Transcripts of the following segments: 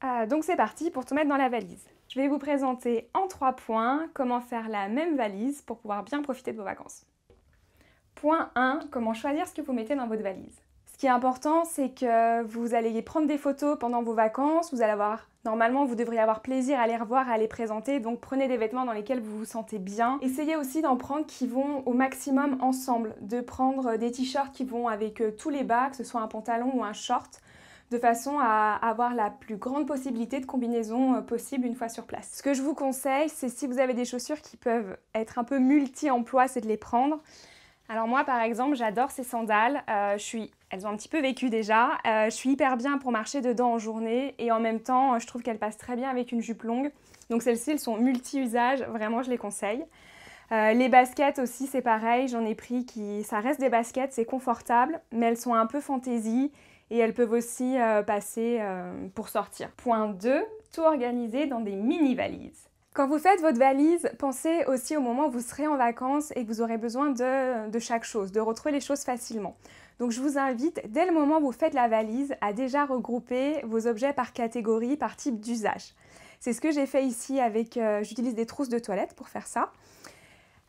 Ah, donc c'est parti pour tout mettre dans la valise. Je vais vous présenter en trois points comment faire la même valise pour pouvoir bien profiter de vos vacances. Point 1, comment choisir ce que vous mettez dans votre valise. Ce qui est important, c'est que vous allez prendre des photos pendant vos vacances, vous allez avoir Normalement, vous devriez avoir plaisir à les revoir, à les présenter, donc prenez des vêtements dans lesquels vous vous sentez bien. Essayez aussi d'en prendre qui vont au maximum ensemble, de prendre des t-shirts qui vont avec euh, tous les bas, que ce soit un pantalon ou un short, de façon à avoir la plus grande possibilité de combinaison euh, possible une fois sur place. Ce que je vous conseille, c'est si vous avez des chaussures qui peuvent être un peu multi-emploi, c'est de les prendre. Alors moi par exemple j'adore ces sandales, euh, je suis, elles ont un petit peu vécu déjà, euh, je suis hyper bien pour marcher dedans en journée et en même temps je trouve qu'elles passent très bien avec une jupe longue. Donc celles-ci elles sont multi-usages, vraiment je les conseille. les baskets aussi c'est pareil, j'en ai pris qui, ça reste des baskets, c'est confortable mais elles sont un peu fantaisie et elles peuvent aussi euh, passer euh, pour sortir. Point 2, tout organiser dans des mini-valises. Quand vous faites votre valise, pensez aussi au moment où vous serez en vacances et que vous aurez besoin de, chaque chose, de retrouver les choses facilement. Donc je vous invite, dès le moment où vous faites la valise, à déjà regrouper vos objets par catégorie, par type d'usage. C'est ce que j'ai fait ici avec, euh, j'utilise des trousses de toilette pour faire ça.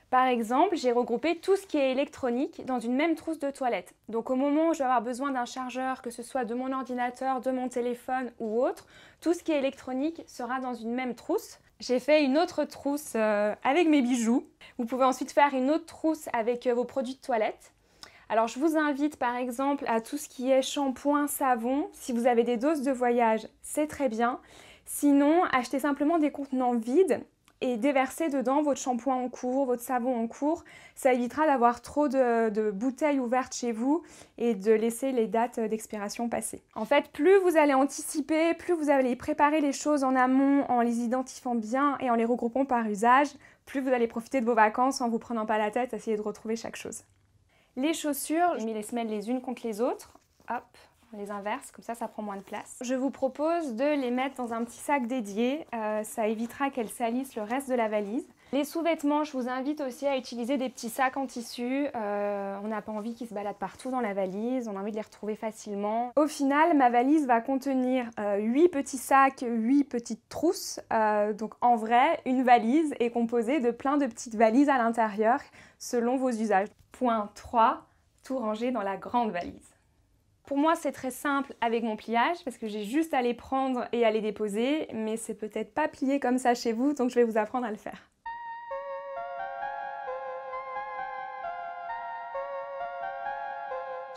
Par exemple, j'ai regroupé tout ce qui est électronique dans une même trousse de toilette. Donc au moment où je vais avoir besoin d'un chargeur, que ce soit de mon ordinateur, de mon téléphone ou autre, tout ce qui est électronique sera dans une même trousse. J'ai fait une autre trousse euh, avec mes bijoux. Vous pouvez ensuite faire une autre trousse avec euh, vos produits de toilette. Alors je vous invite par exemple à tout ce qui est shampoing, savon. Si vous avez des doses de voyage, c'est très bien. Sinon, achetez simplement des contenants vides et déverser dedans votre shampoing en cours, votre savon en cours. Ça évitera d'avoir trop de, bouteilles ouvertes chez vous et de laisser les dates d'expiration passer. En fait, plus vous allez anticiper, plus vous allez préparer les choses en amont, en les identifiant bien et en les regroupant par usage, plus vous allez profiter de vos vacances en vous prenant pas la tête, à essayer de retrouver chaque chose. Les chaussures, je les semaines les unes contre les autres. Hop, les inverse, comme ça ça prend moins de place. Je vous propose de les mettre dans un petit sac dédié, euh, ça évitera qu'elles salissent le reste de la valise. Les sous-vêtements, je vous invite aussi à utiliser des petits sacs en tissu. Euh, on n'a pas envie qu'ils se baladent partout dans la valise, on a envie de les retrouver facilement. Au final, ma valise va contenir 8 euh, petits sacs, 8 petites trousses. donc en vrai, une valise est composée de plein de petites valises à l'intérieur selon vos usages. Point 3, tout ranger dans la grande valise. Pour moi, c'est très simple avec mon pliage parce que j'ai juste à les prendre et à les déposer, mais c'est peut-être pas plié comme ça chez vous, donc je vais vous apprendre à le faire.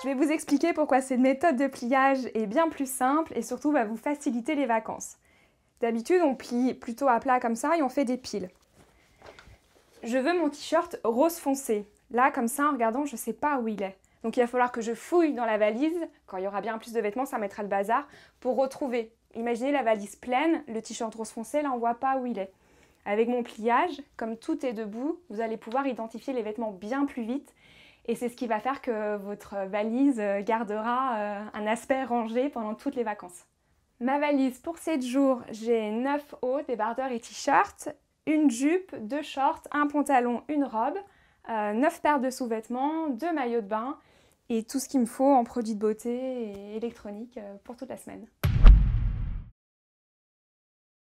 Je vais vous expliquer pourquoi cette méthode de pliage est bien plus simple et surtout va vous faciliter les vacances. D'habitude, on plie plutôt à plat comme ça et on fait des piles. Je veux mon t-shirt rose foncé. Là, comme ça, en regardant, je ne sais pas où il est. Donc il va falloir que je fouille dans la valise, quand il y aura bien plus de vêtements, ça mettra le bazar, pour retrouver. Imaginez la valise pleine, le t-shirt rose foncé, là on voit pas où il est. Avec mon pliage, comme tout est debout, vous allez pouvoir identifier les vêtements bien plus vite. Et c'est ce qui va faire que votre valise euh, gardera euh, un aspect rangé pendant toutes les vacances. Ma valise pour 7 jours, j'ai 9 hauts, bardeurs et t-shirts, une jupe, deux shorts, un pantalon, une robe, 9 euh, paires de sous-vêtements, deux maillots de bain, et tout ce qu'il me faut en produits de beauté et électronique euh, pour toute la semaine.